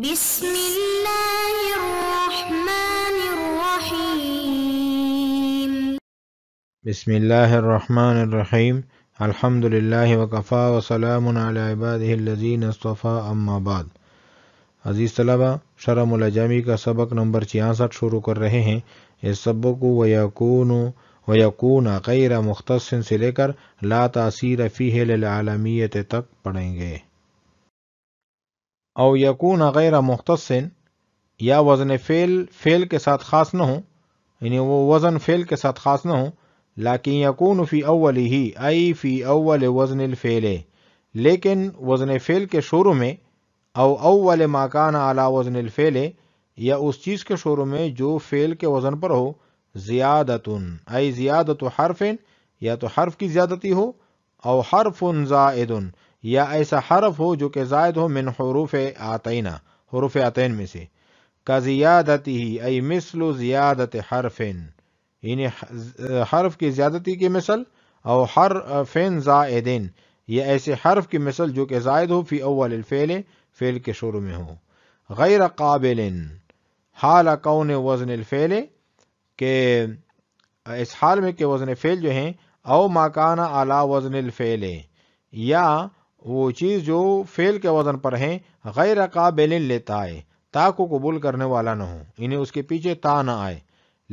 بسم اللہ الرحمن الرحیم بسم اللہ الرحمن الرحیم الحمد للہ وقفا وسلام علی عبادہ الذین اصطفاء اما بعد عزیز طلبہ شرم الاجامی کا سبق نمبر 66 شروع کر رہے ہیں اس سبق ویکونو ویکون غیر مختص سے لے کر لا تاثیر فیہ للعالمیت تک پڑھیں گے او یقون غیر مختصن یا وزن فیل فیل کے ساتھ خاص نہ ہوں یعنی وہ وزن فیل کے ساتھ خاص نہ ہوں لیکن یقون فی اول ہی ای فی اول وزن الفعل لیکن وزن فعل کے شروع میں او اول ماکان اعلیٰ وزن الفعل یا اس چیز کے شروع میں جو فیل کے وزن پر ہو زیادت ای زیادت حرف یا تو حرف کی زیادتی ہو او حرف زائد یا ایسا حرف ہو جو کہ زائد ہو من حروف آتینا حروف آتین میں سے کا زیادت ہی ای مثل یعنی حرف کی زیادتی کی مثل او ہر زائدین یا ایسے حرف کی مثل جو کہ زائد ہو فی اول الفعل فعل کے شروع میں ہو غیر قابل حال کون وزن الفعل کہ اس حال میں کہ وزن فعل جو ہیں او ماکانہ آلہ وزن الفعل یا وہ چیز جو فیل کے وزن پر ہیں غیر قابل لیتا ہے تا کو قبول کرنے والا نہ ہو انہیں اس کے پیچھے تا نہ آئے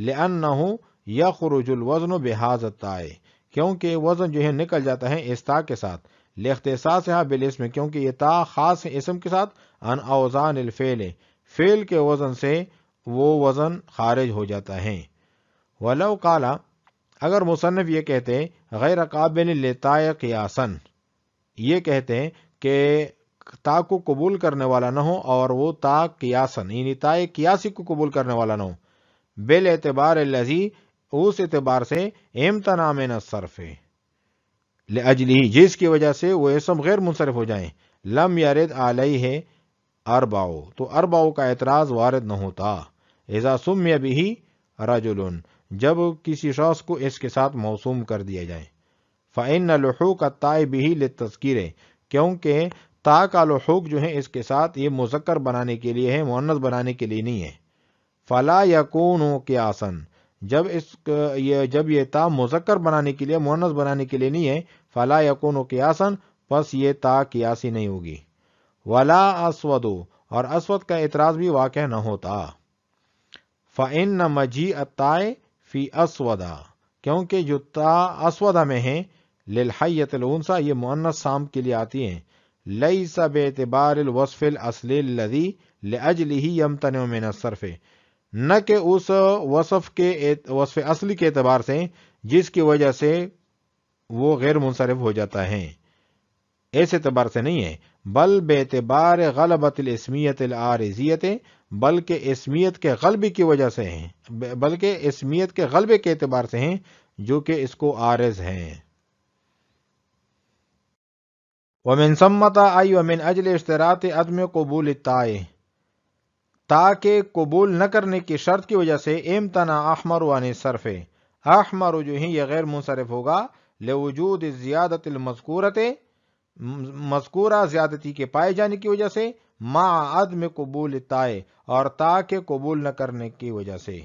لن نہ ہو یا خروج الوزن و بحاظت آئے کیونکہ وزن جو ہے نکل جاتا ہے تا کے ساتھ لکھتے ساس حا بل اس میں کیونکہ یہ تا خاص ہے اسم کے ساتھ ان اوزان الفیل فیل کے وزن سے وہ وزن خارج ہو جاتا ہے ولو کالا اگر مصنف یہ کہتے غیر قابل قیاسن یہ کہتے ہیں کہ تا کو قبول کرنے والا نہ ہو اور وہ تا یعنی تا قیاسی کو قبول کرنے والا نہ ہو بل اعتبار اس اعتبار سے امتنا من نہ صرف اجلی جس کی وجہ سے وہ اسم غیر منصرف ہو جائیں یارد علیہ ہے ارباؤ تو ارباؤ کا اعتراض وارد نہ ہوتا بھی رجلن جب کسی شخص کو اس کے ساتھ موسوم کر دیا جائے فعین لحوق اتائے بھی ہی لذکیر ہے کیونکہ تا کا لحوق جو ہے اس کے ساتھ یہ مذکر بنانے کے لیے ہے مونس بنانے کے لیے نہیں ہے فلا یقون جب اس یہ جب یہ تا مذکر بنانے کے لیے مونس بنانے کے لیے نہیں ہے فلا یقون و آسن بس یہ تا کی آسی نہیں ہوگی ولا اسود اور اسود کا اعتراض بھی واقع نہ ہوتا فعن نہ مجھی اتائے فی اسودا کیونکہ جو تا اسودا میں ہیں للحیت الانسا یہ معن سام کے لیے آتی ہیں لئی سب اعتبار نہ کہ اس وصف کے وصف اصلی کے اعتبار سے جس کی وجہ سے وہ غیر منصرف ہو جاتا ہے ایسے اعتبار سے نہیں ہے بل بے اعتبار الاسمیت العارضیت بلکہ اسمیت کے غلبے کی وجہ سے ہیں بلکہ اسمیت کے غلبے کے اعتبار سے ہیں جو کہ اس کو عارض ہیں ومن سمتا آئی ومن اجل اشترات قبول تائے تاکہ قبول نہ کرنے کی شرط کی وجہ سے امتنا احمر وان صرف احمر جو ہی یہ غیر منصرف ہوگا لوجود زیادت المذکورت مذکورہ زیادتی کے پائے جانے کی وجہ سے ما عدم قبول تائے اور تا قبول نہ کرنے کی وجہ سے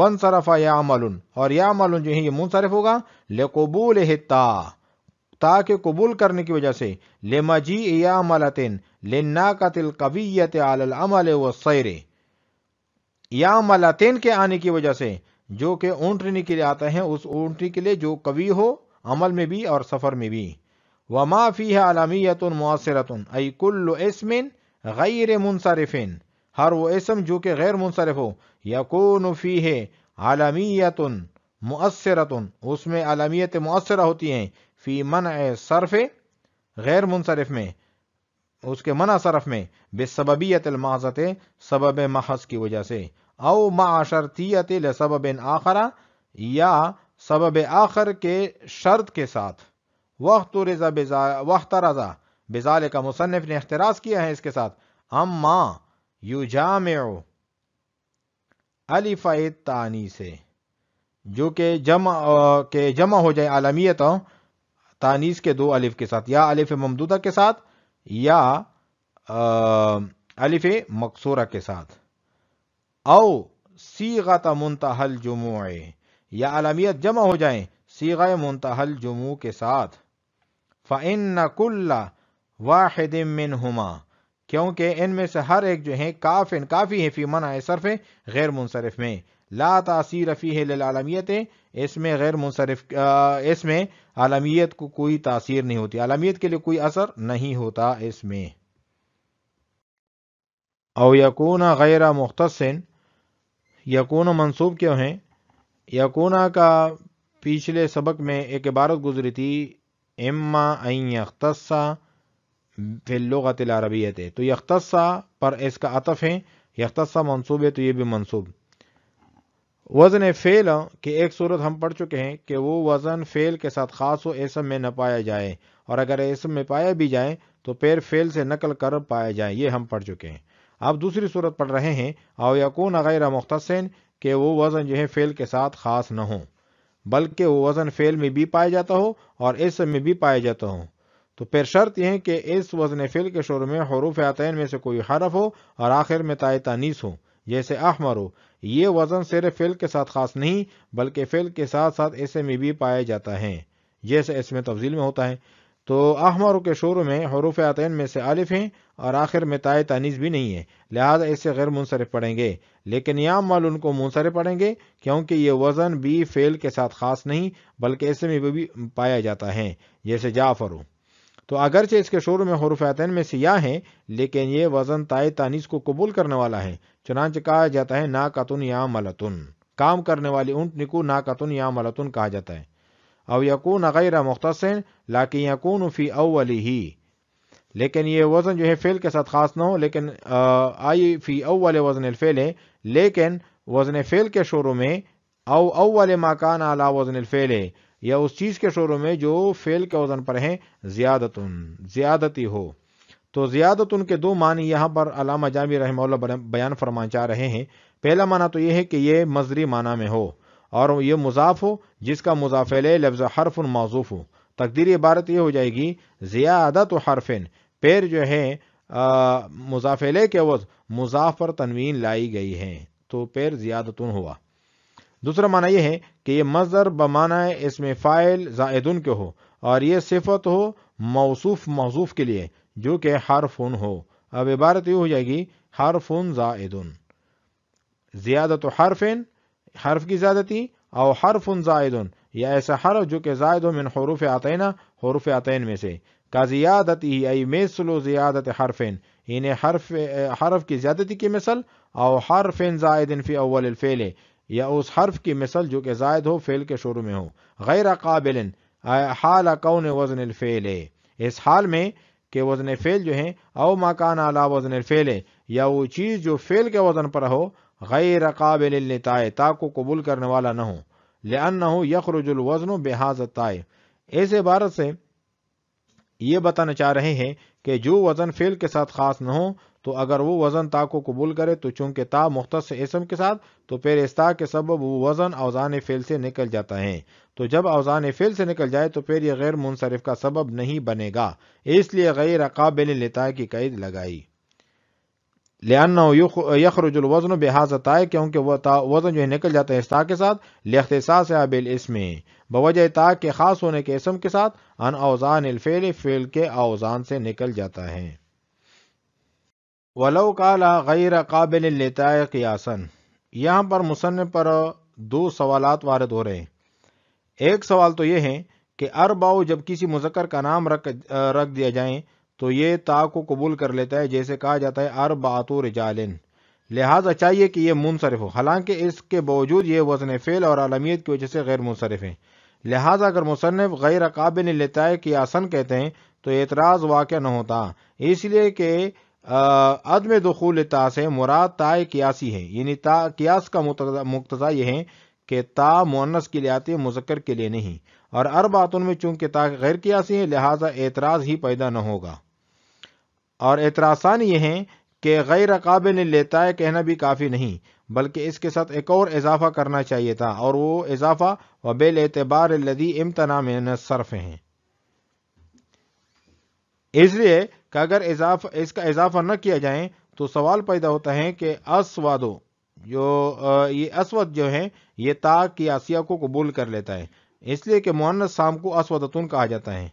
ون صرف یا ملون اور یا ملن جو ہے یہ منصرف ہوگا لقبول قبول تا تا کہ قبول کرنے کی وجہ سے لما جی یا ملتن لنا کا تلقویت العمل و سیر یا ملتن کے آنے کی وجہ سے جو کہ اونٹنی کے لیے آتا ہیں اس اونٹنی کے لیے جو قوی ہو عمل میں بھی اور سفر میں بھی و معافی علامیت مؤثرت ای کل اسمن غیر منصرفین ہر وہ اسم جو کہ غیر منصرف ہو یقون فی ہے عالمیت مؤثرتن اس میں عالمیت مؤثرہ ہوتی ہیں فی منع صرف غیر منصرف میں اس کے منع صرف میں بے سببیت الماضت سبب محض کی وجہ سے او معاشرتیت لسبب آخر یا سبب آخر کے شرط کے ساتھ وقت رضا بزا وقت رضا بزال کا مصنف نے احتراز کیا ہے اس کے ساتھ اما یو جامع الف تانی سے جو کہ جمع کہ جمع ہو جائے عالمیت تانیس کے دو الف کے ساتھ یا الف ممدودہ کے ساتھ یا الف مقصورہ کے ساتھ او سی منتحل جموع یا علامیت جمع ہو جائیں سیغہ منتحل جموں کے ساتھ واحد کیونکہ ان میں سے ہر ایک جو ہیں کاف کافی ہے منع صرف غیر منصرف میں لا تاثیر فیہ ہے اس میں غیر منصرف اس میں عالمیت کو کوئی تاثیر نہیں ہوتی عالمیت کے لیے کوئی اثر نہیں ہوتا اس میں او یونہ غیر مختصن یقون منصوب کیوں ہیں یقون کا پچھلے سبق میں ایک عبارت گزری تھی اما یختصا فی اللغت العربیت ہے تو یختصا پر اس کا عطف ہے یختصا منصوب ہے تو یہ بھی منصوب وزن فیل کہ ایک صورت ہم پڑھ چکے ہیں کہ وہ وزن فیل کے ساتھ خاص ہو اسم میں نہ پایا جائے اور اگر اسم میں پایا بھی جائے تو پیر فیل سے نقل کر پایا جائے یہ ہم پڑھ چکے ہیں آپ دوسری صورت پڑھ رہے ہیں او یقون غیر مختصین کہ وہ وزن جو ہے فیل کے ساتھ خاص نہ ہو بلکہ وہ وزن فیل میں بھی پایا جاتا ہو اور میں بھی پایا جاتا ہو تو پھر شرط یہ ہے کہ اس وزن فیل کے شروع میں حروف عطین میں سے کوئی حرف ہو اور آخر میں تائے تانیس ہو جیسے احمرو یہ وزن صرف فیل کے ساتھ خاص نہیں بلکہ فیل کے ساتھ ساتھ ایسے میں بھی پایا جاتا ہے جیسے اس میں میں تفضیل ہوتا ہے تو احمر کے میں حروف عطین میں سے عالف ہیں اور آخر میں تائے تانیز بھی نہیں ہے لہذا اس سے غیر منصرف پڑھیں گے لیکن یام مال ان کو منصرف پڑھیں گے کیونکہ یہ وزن بھی فیل کے ساتھ خاص نہیں بلکہ ایسے میں بھی پایا جاتا ہے جیسے جافرو تو اگرچہ اس کے شور میں حروف عطین میں سیاہ ہیں لیکن یہ وزن تائے تانیس کو قبول کرنے والا ہے چنانچہ کہا جاتا ہے نا ملتن کام کرنے والی کو ناکتن یا ملتن کہا جاتا ہے او یقون غیر مختصر لاکن یقون فی اول ہی لیکن یہ وزن جو ہے فیل کے ساتھ خاص نہ ہو لیکن آئی فی اول وزن الفیل ہے لیکن وزن فیل کے شروع میں او اول والے ماکان وزن الفیل ہے یا اس چیز کے شروع میں جو فیل کے وزن پر ہیں زیادت زیادتی ہو تو زیادت کے دو معنی یہاں پر علامہ جامع رحمہ اللہ بیان فرما چاہ رہے ہیں پہلا معنی تو یہ ہے کہ یہ مزری معنی میں ہو اور یہ مضاف ہو جس کا مضافیل لفظ حرف ان معذوف ہو تقدیری عبارت یہ ہو جائے گی زیادت و حرفن پیر جو ہے مضافلے کے عوض مضاف پر تنوین لائی گئی ہے تو پیر زیادتن ہوا دوسرا معنی یہ ہے کہ یہ مضر بانا اس میں فائل زائدن کے ہو اور یہ صفت ہو موصوف موصوف کے لیے جو کہ ہر ہو اب عبارت یہ ہو جائے گی ہر زائدن زیادت و حرف کی زیادتی او ہر زائدن یا ایسا حرف جو کہ زائد من حروف عطینہ حروف عطین میں سے کا زیادت ہی ای مثل و زیادت حرفن انہیں یعنی حرف کی زیادتی کی مثل او حرف زائد زائدن فی اول الفیلے یا اس حرف کی مثل جو کہ زائد ہو فعل کے شروع میں ہو غیر قابل حال کون وزن الفعل اس حال میں کہ وزن فعل جو ہیں او مکان اعلی وزن الفعل یا وہ چیز جو فعل کے وزن پر ہو غیر قابل لتائے تا کو قبول کرنے والا نہ ہو لانه یخرج الوزن بحاظ تائے اس عبارت سے یہ بتانا چاہ رہے ہیں کہ جو وزن فعل کے ساتھ خاص نہ ہو تو اگر وہ وزن تا کو قبول کرے تو چونکہ تا مختص اسم کے ساتھ تو پھر استا کے سبب وہ وزن اوزان فیل سے نکل جاتا ہے تو جب اوزان فیل سے نکل جائے تو پھر یہ غیر منصرف کا سبب نہیں بنے گا اس لیے غیر قابل لتا کی قید لگائی لانا یخرج الوزن بحاظ بحاظت آئے کیونکہ وزن جو ہے نکل جاتا ہے استا کے ساتھ لکھتے سا سے عابل اس میں بوجہ تا کے خاص ہونے کے اسم کے ساتھ ان اوزان الفعل فیل کے اوزان سے نکل جاتا ہے ولو کالا غیر قابل الطاع قیاسن یہاں پر مصنف پر دو سوالات وارد ہو رہے ہیں ایک سوال تو یہ ہے کہ ارباؤ جب کسی مذکر کا نام رکھ دیا جائیں تو یہ تا کو قبول کر لیتا ہے جیسے کہا جاتا ہے ارب آتو رجالن لہٰذا چاہیے کہ یہ منصرف ہو حالانکہ اس کے باوجود یہ وزن فعل اور عالمیت کی وجہ سے غیر منصرف ہیں لہٰذا اگر مصنف غیر قابل کہ آسن کہتے ہیں تو اعتراض واقع نہ ہوتا اس لیے کہ عدم دخول تا سے مراد تا قیاسی ہے یعنی تا کا مقتضا یہ ہے کہ تا تا مونس کے کے لیے لیے آتی مذکر نہیں اور میں چونکہ غیر ہے لہٰذا اعتراض ہی پیدا نہ ہوگا اور اعتراض یہ ہیں کہ غیر قابل لیتا ہے کہنا بھی کافی نہیں بلکہ اس کے ساتھ ایک اور اضافہ کرنا چاہیے تھا اور وہ اضافہ و بیل اعتبار لدی امتنا میں صرف ہیں اس لیے کہ اگر اضافہ اس کا اضافہ نہ کیا جائیں تو سوال پیدا ہوتا ہے کہ اسوادو جو یہ اسود جو ہے یہ تا کی آسیا کو قبول کر لیتا ہے اس لیے کہ سام کو اسودتون کہا جاتا ہے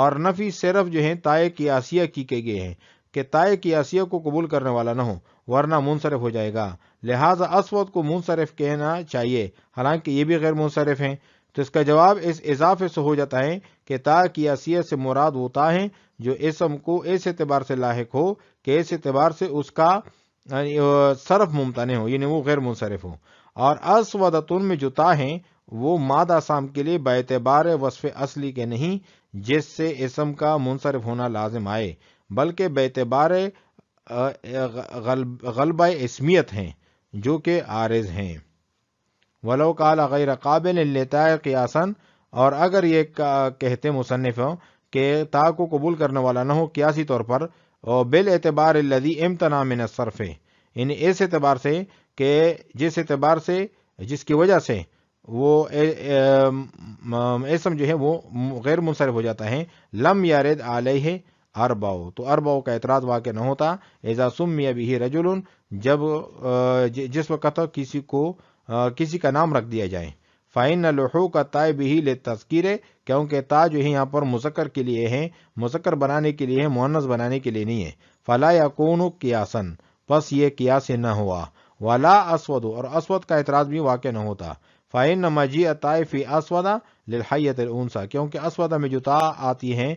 اور نفی صرف جو ہے تائے کی آسیا کی گئے ہیں کہ تائے کی آسیہ کو قبول کرنے والا نہ ہو ورنہ منصرف ہو جائے گا لہٰذا اسود کو منصرف کہنا چاہیے حالانکہ یہ بھی غیر منصرف ہیں تو اس کا جواب اس اضافے سے ہو جاتا ہے کہ تا کی آسیہ سے مراد وہ تا ہے جو اسم کو اس اعتبار سے لاحق ہو کہ اس اعتبار سے اس کا یعنی، صرف ممتنع ہو یعنی وہ غیر منصرف ہو اور اس و میں جو تا ہیں وہ ماد آسام کے لیے بے وصف اصلی کے نہیں جس سے اسم کا منصرف ہونا لازم آئے بلکہ بےتبار غلبہ اسمیت ہیں جو کہ عارض ہیں ولو غیر قابل لیتا ہے قیاسن اور اگر یہ کہتے مصنف ہوں کہ تا کو قبول کرنے والا نہ ہو کیاسی طور پر بال اعتبار الذي امتنا من صرف ان یعنی اس اعتبار سے کہ جس اعتبار سے جس کی وجہ سے وہ اسم جو ہے وہ غیر منصرف ہو جاتا ہے لم یارد علیہ ارباؤ تو ارباؤ کا اعتراض واقع نہ ہوتا ایزا یا بھی رجولن جب جس وقت کسی کو کسی کا نام رکھ دیا جائے فائن نہ کا تائے بھی تذکیر کیونکہ تا جو ہے یہاں پر مذکر کے لیے ہیں مذکر بنانے کے لیے مونس بنانے کے لیے نہیں ہے فلا بس یہ کیاس نہ ہوا ولا اسود اور اسود کا اعتراض بھی واقع نہ ہوتا فائن نہ مجھ فی اسودہ اونسا کیونکہ اسودا میں جو تا آتی ہیں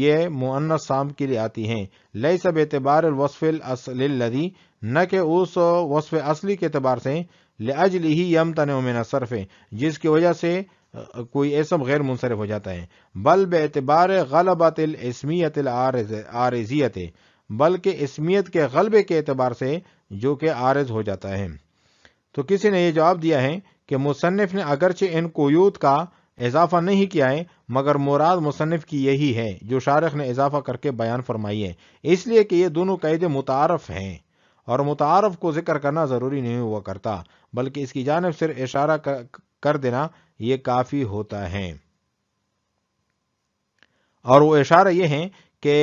یہ مونس سام کے لیے آتی ہیں لئی سب اعتبار وسف الدی نہ کہ اس وصف اصلی کے اعتبار سے ہی یم صرف جس کی وجہ سے کوئی اسم غیر منصرف ہو جاتا ہے بے اعتبار العارضیت بلکہ اسمیت کے غلبے کے اعتبار سے جو کہ آرز ہو جاتا ہے تو کسی نے یہ جواب دیا ہے کہ مصنف نے اگرچہ ان کا اضافہ نہیں کیا ہے مگر مراد مصنف کی یہی ہے جو شارخ نے اضافہ کر کے بیان فرمائی ہے اس لیے کہ یہ دونوں قید متعارف ہیں اور متعارف کو ذکر کرنا ضروری نہیں ہوا کرتا بلکہ اس کی جانب صرف اشارہ کر دینا یہ کافی ہوتا ہے اور وہ اشارہ یہ ہیں کہ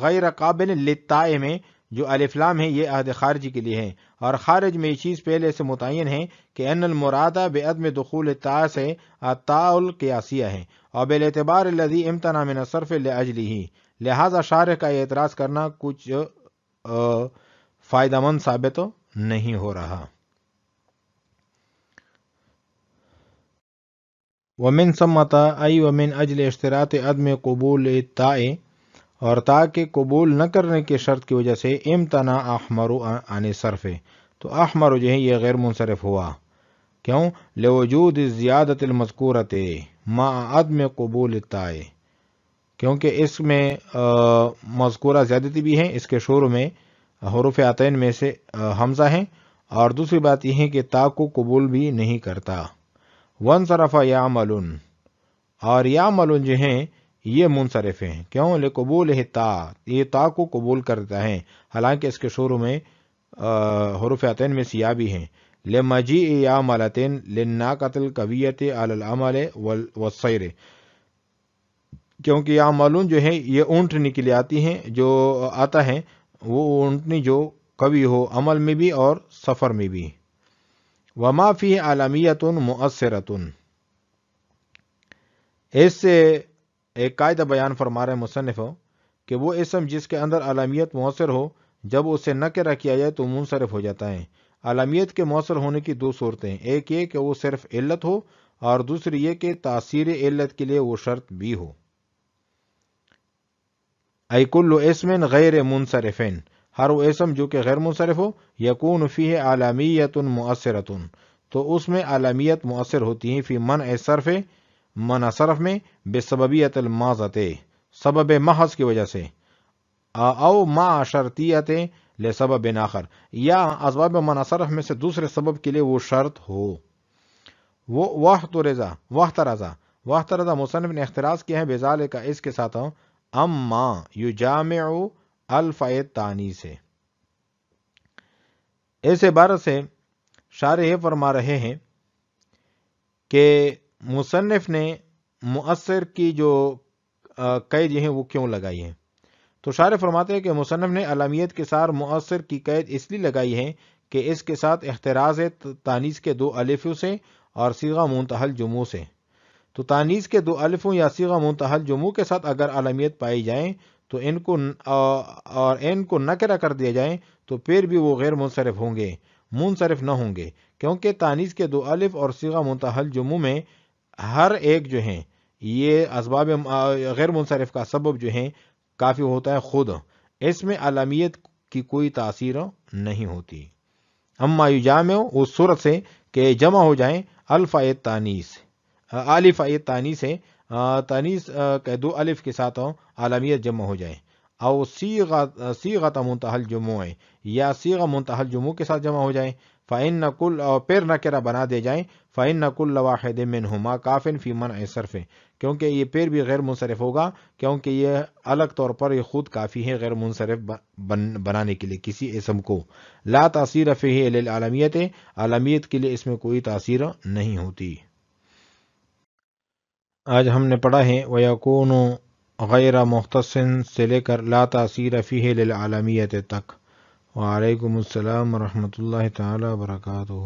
غیر قابل لطائے میں جو الفلام ہے خارجی کے لیے ہے اور خارج میں یہ چیز پہلے سے متعین ہے کہ ان المرادہ بے عدم دخول تا سے اطاء القیاسیہ ہے اور بال اعتبار امتنا من صرف لہٰذا شارح کا اعتراض کرنا کچھ فائدہ مند ثابت نہیں ہو رہا ومن سمتا ای ومن اجل اشتراط عدم قبول تائے اور تا کے قبول نہ کرنے کے شرط کی وجہ سے امتنا احمر مارو آنے صرف تو احمر جو ہے یہ غیر منصرف ہوا کیوں لوجود زیادت المذکورت ما عدم قبول تائے کیونکہ اس میں مذکورہ زیادتی بھی ہے اس کے شور میں حروف عطین میں سے حمزہ ہیں اور دوسری بات یہ ہے کہ تا کو قبول بھی نہیں کرتا ون صرف یا ملون اور یا ملون جو ہیں یہ منصرف ہیں کیوں لے قبول ہے تا یہ تا کو قبول کرتا ہے حالانکہ اس کے شروع میں حروف عطین میں سیاہ بھی ہیں لے مجی یا ملاتین لنا قتل قویت علامل و کیونکہ یا ملون جو ہے یہ اونٹ نکلی آتی ہیں جو آتا ہے وہ اونٹنی جو کبھی ہو عمل میں بھی اور سفر میں بھی وہ معافی ہے عالمیت مؤثرتن اس سے ایک قاعدہ بیان فرما رہے مصنف ہو کہ وہ اسم جس کے اندر عالمیت مؤثر ہو جب اسے نہ کرا کیا جائے تو منصرف ہو جاتا ہے عالمیت کے مؤثر ہونے کی دو صورتیں ایک یہ کہ وہ صرف علت ہو اور دوسری یہ کہ تاثیر علت کے لیے وہ شرط بھی ہو ایکل اسم غیر منصرفین ہر وہ اسم جو کہ غیر منصرف ہو یقون فی عالمیت مؤثرت تو اس میں عالمیت مؤثر ہوتی ہیں فی من صرف من صرف میں بے سببیت الماضت سبب محض کی وجہ سے او ما شرطیت لے سبب ناخر یا اسباب من صرف میں سے دوسرے سبب کے لیے وہ شرط ہو وہ وحت رضا وحت رضا وحت رضا مصنف نے اختراض کیا ہے بزال کا اس کے ساتھ ہوں ام ماں یو جامع الفانی سے تانیس ہے سے شارح یہ فرما رہے ہیں کہ مصنف نے مؤثر کی جو قید ہیں وہ کیوں لگائی ہیں تو شارح فرماتے ہیں کہ مصنف نے علمیت کے ساتھ مؤثر کی قید اس لیے لگائی ہے کہ اس کے ساتھ احتراز تانیس کے دو الفیوں سے اور سیغہ منتحل جموں سے تو تانیز کے دو الفوں یا سیغہ منتحل جموں کے ساتھ اگر علمیت پائی جائیں تو ان کو اور ان کو نکرہ کر دیا جائیں تو پھر بھی وہ غیر منصرف ہوں گے منصرف نہ ہوں گے کیونکہ تانیس کے دو الف اور سیغہ منتحل جموں میں ہر ایک جو ہیں یہ اسباب غیر منصرف کا سبب جو ہیں کافی ہوتا ہے خود اس میں علمیت کی کوئی تاثیر نہیں ہوتی یو جامع اس صورت سے کہ جمع ہو جائیں الفاظ تانیس عالف تانیس ہے تانیس کہ دو الف کے ساتھ عالمیت جمع ہو جائیں او سی غات غت منتحل جموں ہے یا سی منتحل جموں کے ساتھ جمع ہو جائیں فعین نقل اور پیر نہ کرا بنا دے جائیں فعین نقل واحد میں کافن فی منع صرف کیونکہ یہ پیر بھی غیر منصرف ہوگا کیونکہ یہ الگ طور پر یہ خود کافی ہے غیر منصرف بنانے کے لیے کسی اسم کو لا تاثیر فی عالمیت عالمیت کے لیے اس میں کوئی تاثیر نہیں ہوتی آج ہم نے پڑھا ہے و یقون غیر مختصن سے لے کر لا تاثیر فیح للعالمیت تک وعلیکم السلام ورحمۃ اللہ تعالی وبرکاتہ